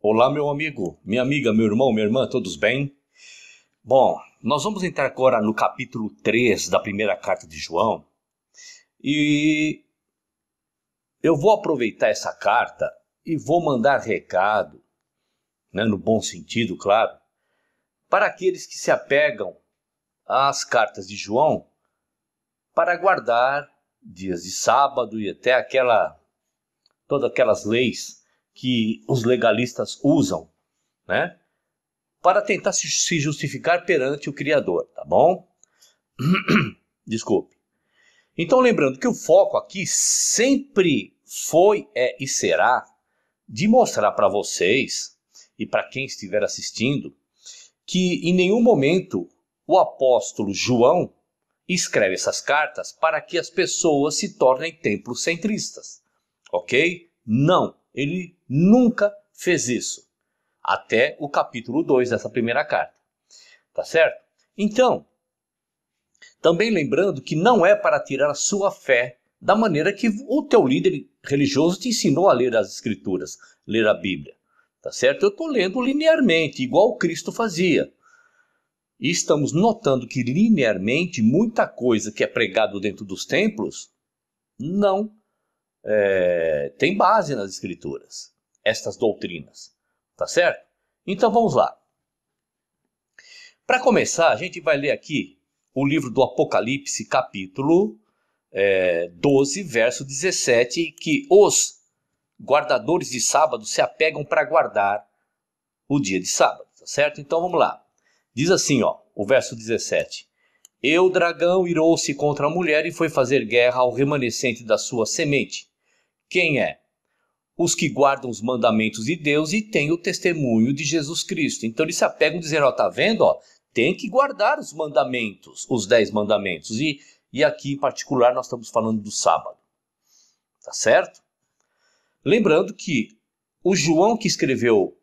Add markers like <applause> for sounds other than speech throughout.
Olá, meu amigo, minha amiga, meu irmão, minha irmã, todos bem? Bom, nós vamos entrar agora no capítulo 3 da primeira carta de João e eu vou aproveitar essa carta e vou mandar recado, né, no bom sentido, claro, para aqueles que se apegam as cartas de João para guardar dias de sábado e até aquela todas aquelas leis que os legalistas usam, né? Para tentar se justificar perante o Criador, tá bom? <clears throat> Desculpe. Então, lembrando que o foco aqui sempre foi, é e será de mostrar para vocês e para quem estiver assistindo que em nenhum momento o apóstolo João escreve essas cartas para que as pessoas se tornem templos centristas, ok? Não, ele nunca fez isso, até o capítulo 2 dessa primeira carta, tá certo? Então, também lembrando que não é para tirar a sua fé da maneira que o teu líder religioso te ensinou a ler as escrituras, ler a Bíblia, tá certo? Eu estou lendo linearmente, igual Cristo fazia, e estamos notando que linearmente muita coisa que é pregado dentro dos templos não é, tem base nas escrituras, estas doutrinas, tá certo? Então vamos lá. Para começar, a gente vai ler aqui o livro do Apocalipse, capítulo é, 12, verso 17, que os guardadores de sábado se apegam para guardar o dia de sábado, tá certo? Então vamos lá. Diz assim, ó, o verso 17. E o dragão irou-se contra a mulher e foi fazer guerra ao remanescente da sua semente. Quem é? Os que guardam os mandamentos de Deus e têm o testemunho de Jesus Cristo. Então eles se apegam dizendo, ó, tá vendo, ó, tem que guardar os mandamentos, os dez mandamentos. E, e aqui em particular nós estamos falando do sábado. Tá certo? Lembrando que o João que escreveu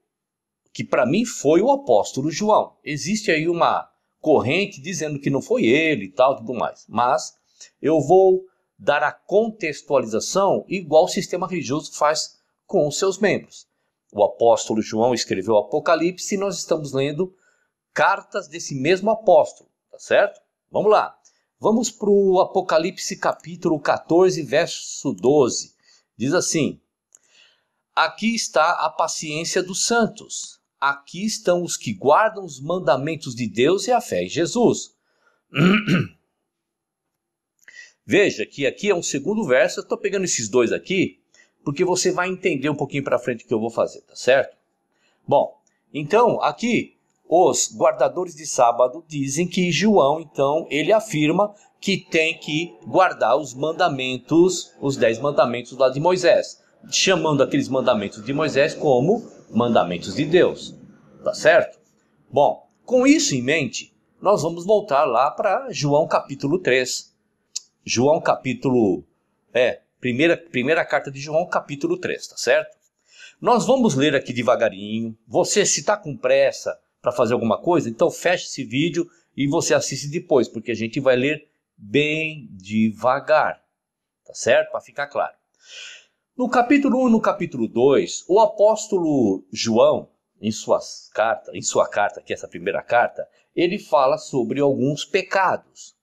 que para mim foi o apóstolo João. Existe aí uma corrente dizendo que não foi ele e tal, tudo mais. Mas eu vou dar a contextualização igual o sistema religioso faz com os seus membros. O apóstolo João escreveu o Apocalipse e nós estamos lendo cartas desse mesmo apóstolo, tá certo? Vamos lá. Vamos para o Apocalipse capítulo 14, verso 12. Diz assim: Aqui está a paciência dos santos, aqui estão os que guardam os mandamentos de Deus e a fé em Jesus. <clears throat> Veja que aqui é um segundo verso, eu estou pegando esses dois aqui, porque você vai entender um pouquinho para frente o que eu vou fazer, tá certo? Bom, então aqui os guardadores de sábado dizem que João, então, ele afirma que tem que guardar os mandamentos, os dez mandamentos lá de Moisés, chamando aqueles mandamentos de Moisés como mandamentos de Deus. Tá certo? Bom, com isso em mente, nós vamos voltar lá para João capítulo 3. João capítulo. É, primeira, primeira carta de João, capítulo 3, tá certo? Nós vamos ler aqui devagarinho. Você, se está com pressa para fazer alguma coisa, então feche esse vídeo e você assiste depois, porque a gente vai ler bem devagar, tá certo? Para ficar claro. No capítulo 1 e no capítulo 2, o apóstolo João, em, suas carta, em sua carta, que é essa primeira carta, ele fala sobre alguns pecados.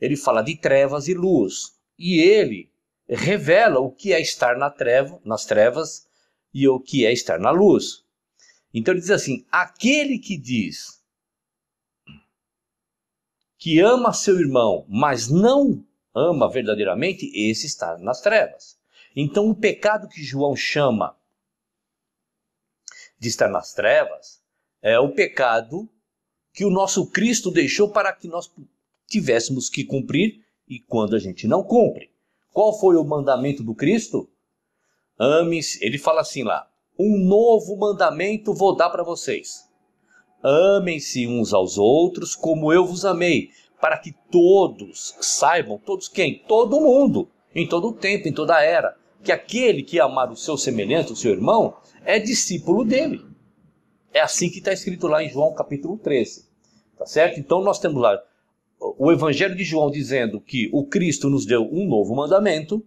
Ele fala de trevas e luz. E ele revela o que é estar na treva, nas trevas e o que é estar na luz. Então ele diz assim: aquele que diz que ama seu irmão, mas não ama verdadeiramente, esse está nas trevas. Então, o pecado que João chama de estar nas trevas é o pecado que o nosso Cristo deixou para que nós tivéssemos que cumprir e quando a gente não cumpre. Qual foi o mandamento do Cristo? Amem-se. ele fala assim lá: um novo mandamento vou dar para vocês. Amem-se uns aos outros como eu vos amei, para que todos saibam, todos quem? Todo mundo, em todo o tempo, em toda a era, que aquele que amar o seu semelhante, o seu irmão, é discípulo dele. É assim que está escrito lá em João capítulo 13. Tá certo? Então nós temos lá o Evangelho de João dizendo que o Cristo nos deu um novo mandamento.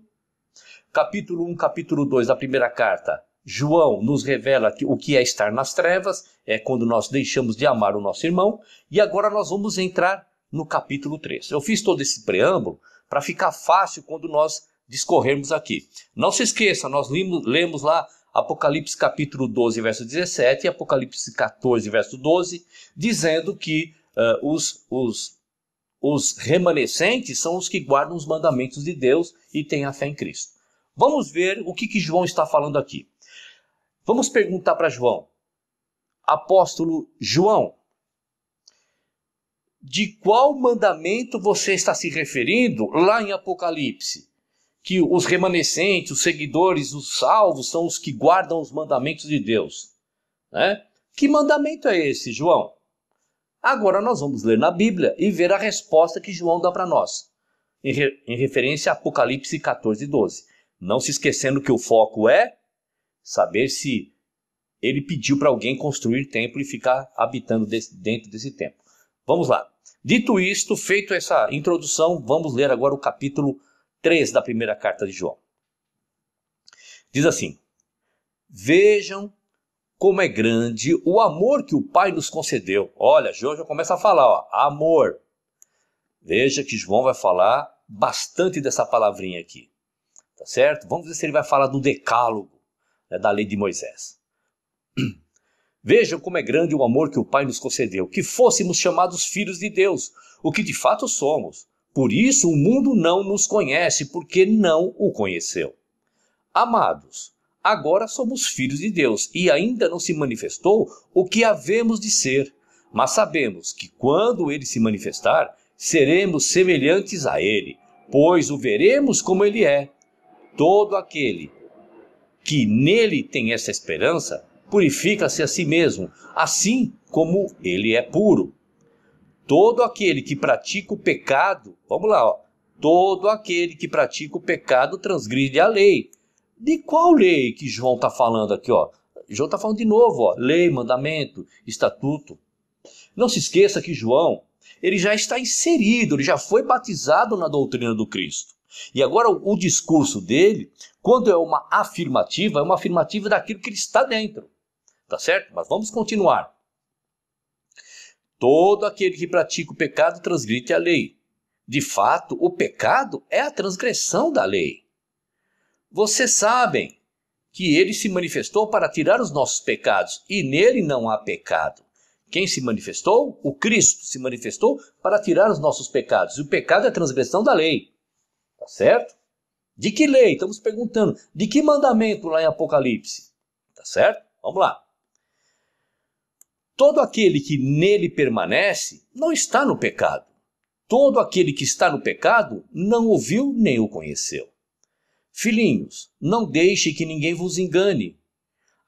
Capítulo 1, capítulo 2 da primeira carta, João nos revela que o que é estar nas trevas, é quando nós deixamos de amar o nosso irmão. E agora nós vamos entrar no capítulo 3. Eu fiz todo esse preâmbulo para ficar fácil quando nós discorrermos aqui. Não se esqueça, nós lemos, lemos lá Apocalipse capítulo 12, verso 17 e Apocalipse 14, verso 12, dizendo que uh, os, os, os remanescentes são os que guardam os mandamentos de Deus e têm a fé em Cristo. Vamos ver o que, que João está falando aqui. Vamos perguntar para João, apóstolo João, de qual mandamento você está se referindo lá em Apocalipse? que os remanescentes, os seguidores, os salvos são os que guardam os mandamentos de Deus. Né? Que mandamento é esse, João? Agora nós vamos ler na Bíblia e ver a resposta que João dá para nós, em, re em, referência a Apocalipse 14, 12. Não se esquecendo que o foco é saber se ele pediu para alguém construir templo e ficar habitando desse, dentro desse templo. Vamos lá. Dito isto, feito essa introdução, vamos ler agora o capítulo 14. 3 da primeira carta de João. Diz assim: Vejam como é grande o amor que o Pai nos concedeu. Olha, João já começa a falar, ó, amor. Veja que João vai falar bastante dessa palavrinha aqui. Tá certo? Vamos ver se ele vai falar do decálogo né, da lei de Moisés. <clears throat> Vejam como é grande o amor que o Pai nos concedeu, que fôssemos chamados filhos de Deus, o que de fato somos. Por isso o mundo não nos conhece, porque não o conheceu. Amados, agora somos filhos de Deus e ainda não se manifestou o que havemos de ser, mas sabemos que quando ele se manifestar, seremos semelhantes a ele, pois o veremos como ele é. Todo aquele que nele tem essa esperança purifica-se a si mesmo, assim como ele é puro. Todo aquele que pratica o pecado, vamos lá, ó, todo aquele que pratica o pecado transgride a lei. De qual lei que João está falando aqui? Ó? João está falando de novo, ó, lei, mandamento, estatuto. Não se esqueça que João ele já está inserido, ele já foi batizado na doutrina do Cristo. E agora o, o discurso dele, quando é uma afirmativa, é uma afirmativa daquilo que ele está dentro. Tá certo? Mas vamos continuar. Todo aquele que pratica o pecado transgride a lei. De fato, o pecado é a transgressão da lei. Vocês sabem que ele se manifestou para tirar os nossos pecados, e nele não há pecado. Quem se manifestou? O Cristo se manifestou para tirar os nossos pecados. E o pecado é a transgressão da lei. Tá certo? De que lei? Estamos perguntando. De que mandamento lá em Apocalipse? Tá certo? Vamos lá. Todo aquele que nele permanece não está no pecado. Todo aquele que está no pecado não ouviu nem o conheceu. Filhinhos, não deixe que ninguém vos engane.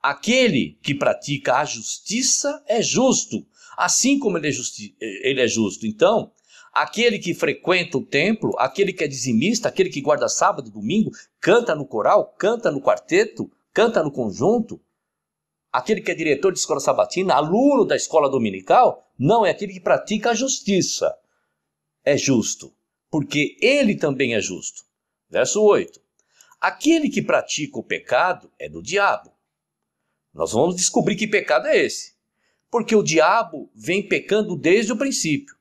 Aquele que pratica a justiça é justo, assim como ele é, justi ele é justo. Então, aquele que frequenta o templo, aquele que é dizimista, aquele que guarda sábado, domingo, canta no coral, canta no quarteto, canta no conjunto, aquele que é diretor de escola sabatina, aluno da escola dominical, não é aquele que pratica a justiça. É justo, porque ele também é justo. Verso 8. Aquele que pratica o pecado é do diabo. Nós vamos descobrir que pecado é esse. Porque o diabo vem pecando desde o princípio.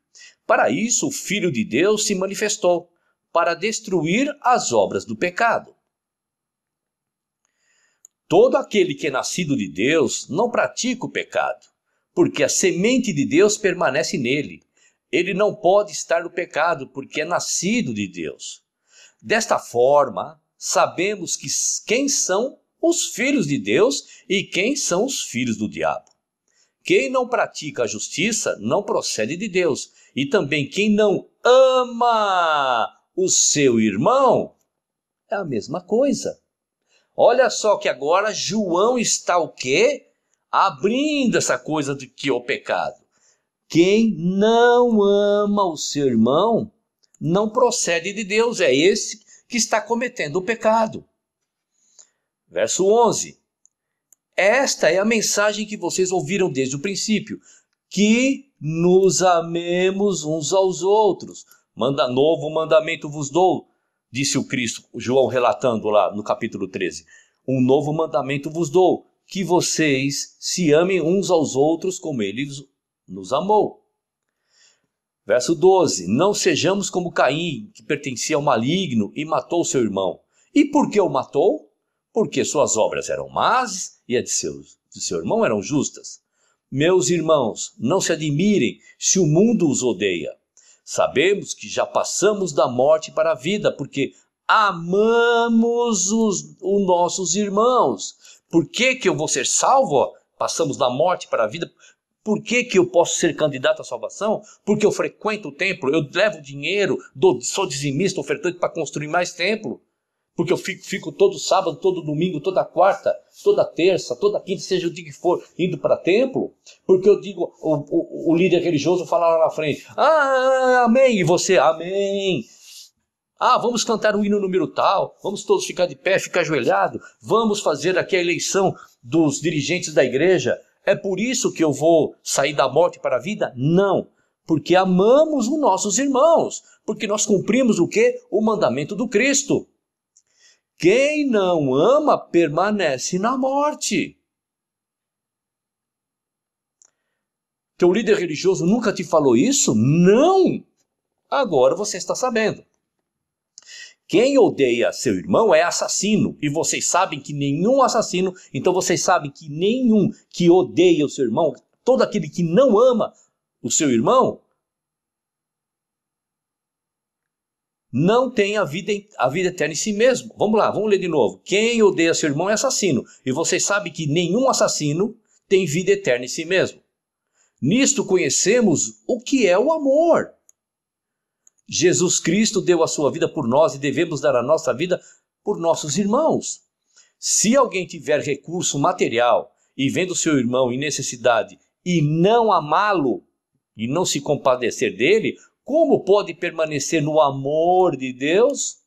Para isso, o Filho de Deus se manifestou para destruir as obras do pecado. Todo aquele que é nascido de Deus não pratica o pecado, porque a semente de Deus permanece nele. Ele não pode estar no pecado, porque é nascido de Deus. Desta forma, sabemos que quem são os filhos de Deus e quem são os filhos do diabo. Quem não pratica a justiça não procede de Deus, e também quem não ama o seu irmão é a mesma coisa. Olha só que agora João está o quê? Abrindo essa coisa de que é o pecado. Quem não ama o seu irmão não procede de Deus, é esse que está cometendo o pecado. Verso 11. Esta é a mensagem que vocês ouviram desde o princípio: que nos amemos uns aos outros. Manda novo mandamento vos dou, disse o Cristo, João relatando lá no capítulo 13. Um novo mandamento vos dou, que vocês se amem uns aos outros como ele nos amou. Verso 12: Não sejamos como Caim, que pertencia ao maligno e matou seu irmão. E por que o matou? Porque suas obras eram más e as de, seu de seu irmão eram justas. Meus irmãos, não se admirem se o mundo os odeia. Sabemos que já passamos da morte para a vida, porque amamos os, os nossos irmãos. Por que, que eu vou ser salvo? Passamos da morte para a vida. Por que, que eu posso ser candidato à salvação? Porque eu frequento o templo, eu levo dinheiro, dou, sou dizimista, ofertante para construir mais templo porque eu fico, fico, todo sábado, todo domingo, toda quarta, toda terça, toda quinta, seja o dia que for, indo para templo, porque eu digo, o, o, o líder religioso fala lá na frente, ah, amém, e você, amém. Ah, vamos cantar o um hino número tal, vamos todos ficar de pé, ficar ajoelhado, vamos fazer aqui a eleição dos dirigentes da igreja. É por isso que eu vou sair da morte para a vida? Não, porque amamos os nossos irmãos, porque nós cumprimos o que? O mandamento do Cristo. Quem não ama permanece na morte. Teu líder religioso nunca te falou isso? Não! Agora você está sabendo. Quem odeia seu irmão é assassino, e vocês sabem que nenhum assassino, então vocês sabem que nenhum que odeia o seu irmão, todo aquele que não ama o seu irmão, não tem a vida, a vida eterna em si mesmo. Vamos lá, vamos ler de novo. Quem odeia seu irmão é assassino. E você sabe que nenhum assassino tem vida eterna em si mesmo. Nisto conhecemos o que é o amor. Jesus Cristo deu a sua vida por nós e devemos dar a nossa vida por nossos irmãos. Se alguém tiver recurso material e vendo seu irmão em necessidade e não amá-lo e não se compadecer dele, como pode permanecer no amor de Deus?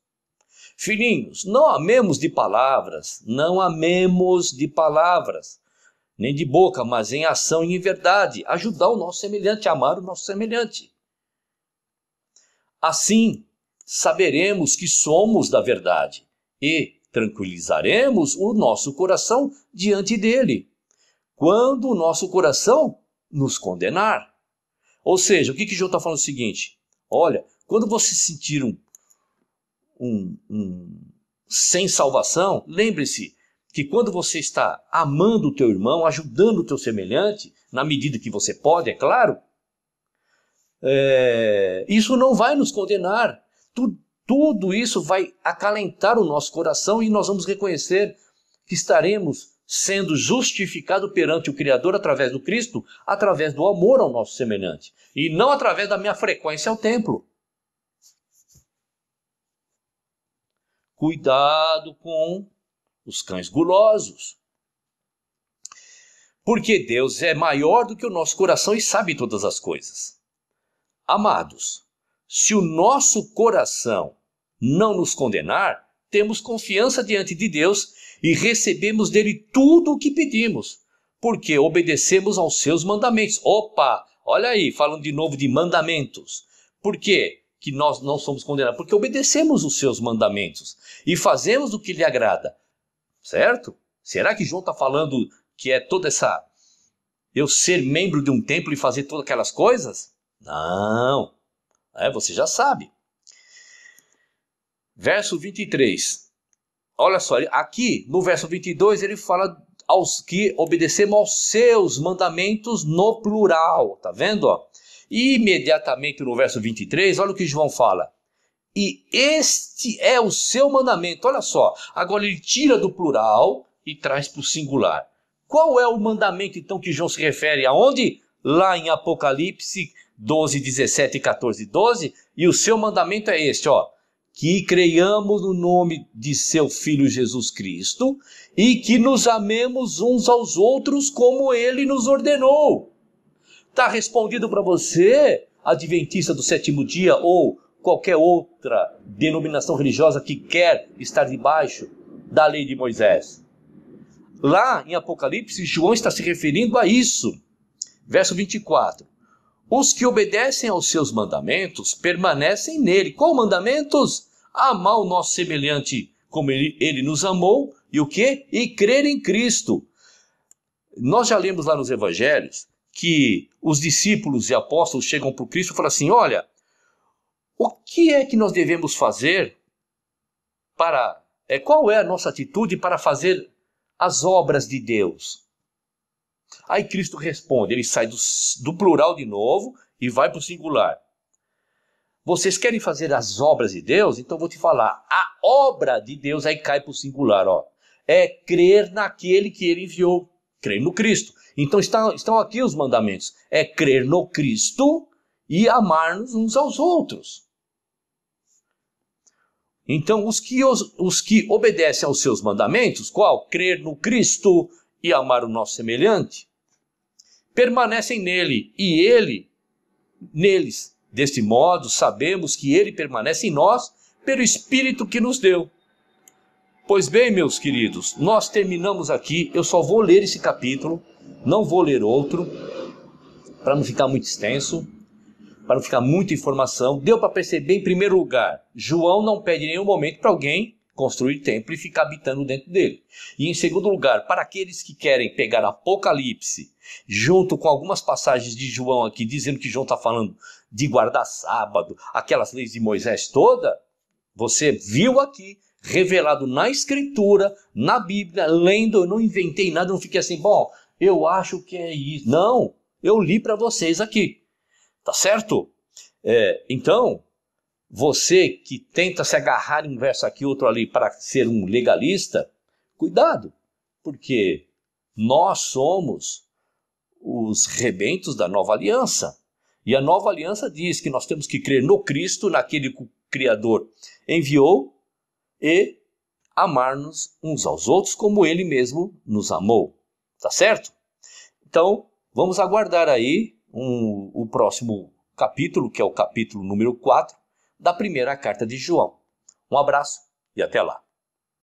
Filhinhos, não amemos de palavras, não amemos de palavras, nem de boca, mas em ação e em verdade, ajudar o nosso semelhante, amar o nosso semelhante. Assim, saberemos que somos da verdade e tranquilizaremos o nosso coração diante dele, quando o nosso coração nos condenar. Ou seja, o que, que João está falando é o seguinte: olha, quando você sentir um, um, um sem salvação, lembre-se que quando você está amando o teu irmão, ajudando o teu semelhante, na medida que você pode, é claro, é, isso não vai nos condenar. Tu, tudo isso vai acalentar o nosso coração e nós vamos reconhecer que estaremos sendo justificado perante o Criador através do Cristo, através do amor ao nosso semelhante, e não através da minha frequência ao templo. Cuidado com os cães gulosos. Porque Deus é maior do que o nosso coração e sabe todas as coisas. Amados, se o nosso coração não nos condenar, temos confiança diante de Deus e recebemos dele tudo o que pedimos, porque obedecemos aos seus mandamentos. Opa, olha aí, falando de novo de mandamentos. Por quê? que nós não somos condenados? Porque obedecemos os seus mandamentos e fazemos o que lhe agrada. Certo? Será que João está falando que é toda essa eu ser membro de um templo e fazer todas aquelas coisas? Não. É, você já sabe. Verso 23. Olha só, aqui no verso 22 ele fala aos que obedecemos aos seus mandamentos no plural, tá vendo? E imediatamente no verso 23, olha o que João fala. E este é o seu mandamento. Olha só, agora ele tira do plural e traz para o singular. Qual é o mandamento então que João se refere? Aonde? Lá em Apocalipse 12, 17 e 14, 12. E o seu mandamento é este, ó que creiamos no nome de seu Filho Jesus Cristo e que nos amemos uns aos outros como ele nos ordenou. Está respondido para você, adventista do sétimo dia ou qualquer outra denominação religiosa que quer estar debaixo da lei de Moisés. Lá em Apocalipse, João está se referindo a isso. Verso 24. Os que obedecem aos seus mandamentos permanecem nele. Qual mandamentos? Amar o nosso semelhante como ele, ele nos amou e o que? E crer em Cristo. Nós já lemos lá nos evangelhos que os discípulos e apóstolos chegam para Cristo e falam assim: olha, o que é que nós devemos fazer para. É, qual é a nossa atitude para fazer as obras de Deus? Aí Cristo responde, ele sai do, do plural de novo e vai para o singular. Vocês querem fazer as obras de Deus? Então vou te falar. A obra de Deus aí cai para o singular, ó. É crer naquele que ele enviou, crer no Cristo. Então está, estão aqui os mandamentos: é crer no Cristo e amar-nos uns aos outros. Então, os que, os, os que obedecem aos seus mandamentos, qual? Crer no Cristo, e amar o nosso semelhante, permanecem nele e ele neles. Deste modo, sabemos que ele permanece em nós pelo Espírito que nos deu. Pois bem, meus queridos, nós terminamos aqui. Eu só vou ler esse capítulo, não vou ler outro, para não ficar muito extenso, para não ficar muita informação. Deu para perceber, em primeiro lugar, João não pede em nenhum momento para alguém construir templo e ficar habitando dentro dele. E em segundo lugar, para aqueles que querem pegar Apocalipse, junto com algumas passagens de João aqui, dizendo que João está falando de guardar sábado, aquelas leis de Moisés toda, você viu aqui, revelado na Escritura, na Bíblia, lendo, eu não inventei nada, não fiquei assim, bom, eu acho que é isso. Não, eu li para vocês aqui, tá certo? É, então, você que tenta se agarrar em um verso aqui, outro ali, para ser um legalista, cuidado, porque nós somos os rebentos da nova aliança. E a nova aliança diz que nós temos que crer no Cristo, naquele que o Criador enviou, e amar-nos uns aos outros como ele mesmo nos amou. Tá certo? Então, vamos aguardar aí um, o próximo capítulo, que é o capítulo número 4, da primeira carta de João. Um abraço e até lá.